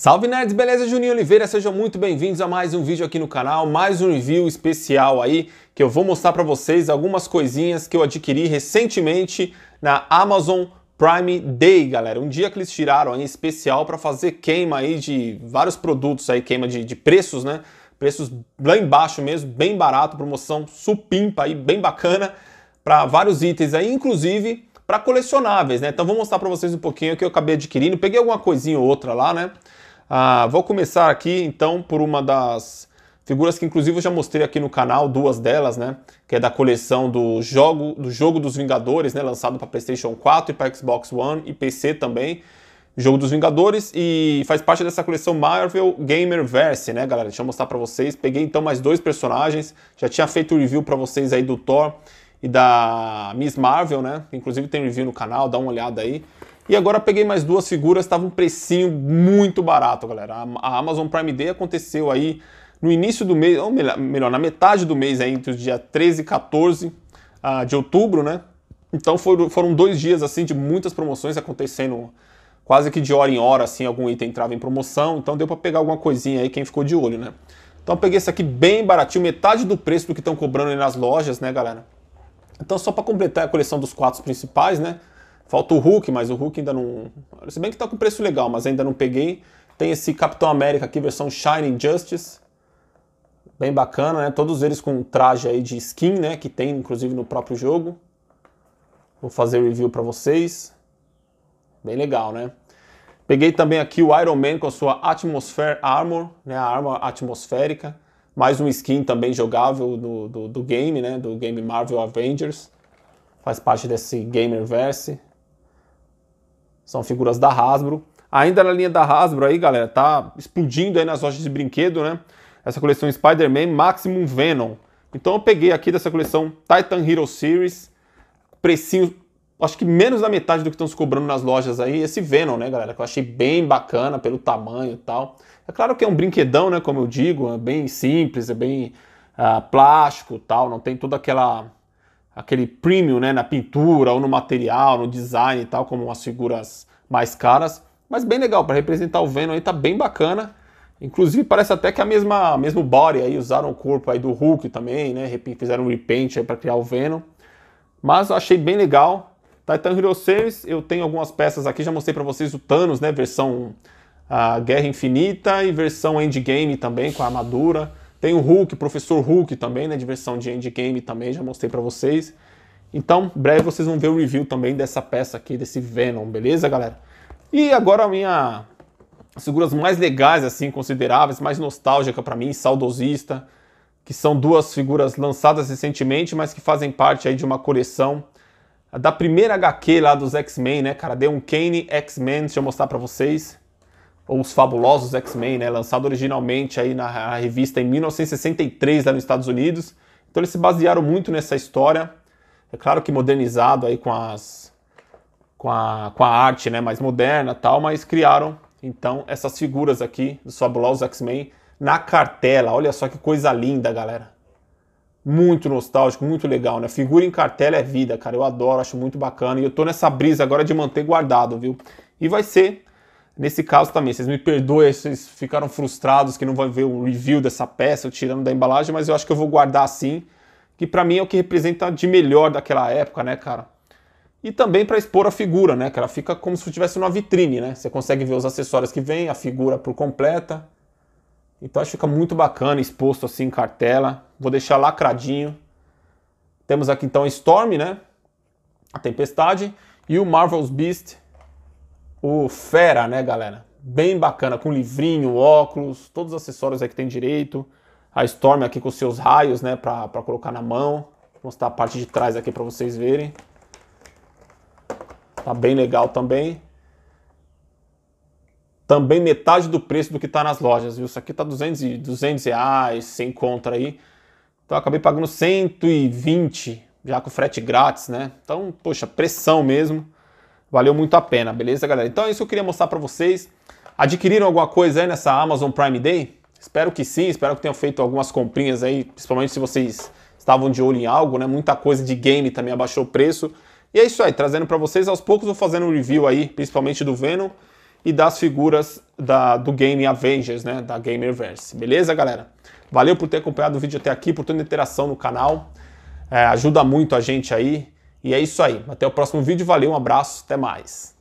Salve nerds, beleza? Juninho Oliveira, sejam muito bem-vindos a mais um vídeo aqui no canal, mais um review especial aí, que eu vou mostrar para vocês algumas coisinhas que eu adquiri recentemente na Amazon Prime Day, galera. Um dia que eles tiraram aí especial para fazer queima aí de vários produtos aí, queima de, de preços, né? Preços lá embaixo mesmo, bem barato, promoção supimpa aí, bem bacana para vários itens aí, inclusive para colecionáveis, né? Então vou mostrar para vocês um pouquinho o que eu acabei adquirindo. Peguei alguma coisinha ou outra lá, né? Ah, vou começar aqui então por uma das figuras que inclusive eu já mostrei aqui no canal, duas delas, né? Que é da coleção do jogo, do jogo dos Vingadores, né? Lançado para PlayStation 4 e para Xbox One e PC também. Jogo dos Vingadores e faz parte dessa coleção Marvel Verse, né, galera? Deixa eu mostrar para vocês. Peguei então mais dois personagens. Já tinha feito review para vocês aí do Thor e da Miss Marvel, né? Inclusive tem review no canal, dá uma olhada aí. E agora peguei mais duas figuras, estava um precinho muito barato, galera. A Amazon Prime Day aconteceu aí no início do mês, ou melhor, na metade do mês, aí, entre os dias 13 e 14 ah, de outubro, né? Então foram dois dias assim de muitas promoções acontecendo quase que de hora em hora, assim, algum item entrava em promoção, então deu para pegar alguma coisinha aí quem ficou de olho, né? Então eu peguei esse aqui bem baratinho, metade do preço do que estão cobrando aí nas lojas, né, galera? Então só para completar a coleção dos quatro principais, né? Falta o Hulk, mas o Hulk ainda não. Se bem que tá com preço legal, mas ainda não peguei. Tem esse Capitão América aqui, versão Shining Justice. Bem bacana, né? Todos eles com traje aí de skin, né? Que tem inclusive no próprio jogo. Vou fazer review para vocês. Bem legal, né? Peguei também aqui o Iron Man com a sua Atmosphere Armor, né? A arma atmosférica. Mais um skin também jogável do, do, do game, né? Do game Marvel Avengers. Faz parte desse Gamerverse. São figuras da Hasbro. Ainda na linha da Hasbro aí, galera, tá explodindo aí nas lojas de brinquedo, né? Essa coleção Spider-Man Maximum Venom. Então eu peguei aqui dessa coleção Titan Hero Series, precinho, acho que menos da metade do que estão se cobrando nas lojas aí, esse Venom, né, galera, que eu achei bem bacana pelo tamanho e tal. É claro que é um brinquedão, né, como eu digo, é bem simples, é bem ah, plástico tal, não tem toda aquela aquele premium né, na pintura ou no material, no design e tal, como as figuras mais caras. Mas bem legal, para representar o Venom aí tá bem bacana. Inclusive parece até que a mesma mesmo body aí usaram o corpo aí do Hulk também, né? Fizeram um repaint aí para criar o Venom. Mas achei bem legal. Titan Hero Series, eu tenho algumas peças aqui, já mostrei para vocês o Thanos, né, versão a ah, Guerra Infinita e versão Endgame também com a armadura. Tem o Hulk, Professor Hulk também, né? De versão de endgame também, já mostrei para vocês. Então, breve vocês vão ver o review também dessa peça aqui, desse Venom, beleza, galera? E agora a minha as figuras mais legais, assim, consideráveis, mais nostálgica para mim, saudosista, que são duas figuras lançadas recentemente, mas que fazem parte aí de uma coleção da primeira HQ lá dos X-Men, né, cara? Deu um Kane X-Men, deixa eu mostrar para vocês ou Os Fabulosos X-Men, né? lançado originalmente aí na revista em 1963 lá nos Estados Unidos. Então eles se basearam muito nessa história, é claro que modernizado aí com as com a, com a arte né, mais moderna tal, mas criaram então essas figuras aqui dos Fabulosos X-Men na cartela. Olha só que coisa linda, galera. Muito nostálgico, muito legal, né? Figura em cartela é vida, cara. Eu adoro, acho muito bacana. E eu tô nessa brisa agora de manter guardado, viu? E vai ser Nesse caso também, vocês me perdoem, vocês ficaram frustrados que não vão ver o review dessa peça, tirando da embalagem, mas eu acho que eu vou guardar assim, que para mim é o que representa de melhor daquela época, né, cara? E também para expor a figura, né, que ela fica como se tivesse uma vitrine, né? Você consegue ver os acessórios que vem, a figura por completa. Então acho que fica muito bacana exposto assim em cartela. Vou deixar lacradinho. Temos aqui então Storm, né? A Tempestade e o Marvel's Beast, o Fera, né, galera? Bem bacana, com livrinho, óculos, todos os acessórios aí que tem direito. A Storm aqui com seus raios, né, pra, pra colocar na mão. Vou mostrar a parte de trás aqui pra vocês verem. Tá bem legal também. Também metade do preço do que tá nas lojas, viu? Isso aqui tá 200, 200 reais, sem conta aí. Então acabei pagando 120, já com frete grátis, né? Então, poxa, pressão mesmo. Valeu muito a pena, beleza, galera? Então é isso que eu queria mostrar para vocês. Adquiriram alguma coisa aí nessa Amazon Prime Day? Espero que sim, espero que tenham feito algumas comprinhas aí, principalmente se vocês estavam de olho em algo, né? Muita coisa de game também abaixou o preço. E é isso aí, trazendo para vocês aos poucos, vou fazendo um review aí, principalmente do Venom e das figuras da, do game Avengers, né, da Gamerverse. Beleza, galera? Valeu por ter acompanhado o vídeo até aqui, por toda a interação no canal. É, ajuda muito a gente aí. E é isso aí. Até o próximo vídeo. Valeu, um abraço, até mais.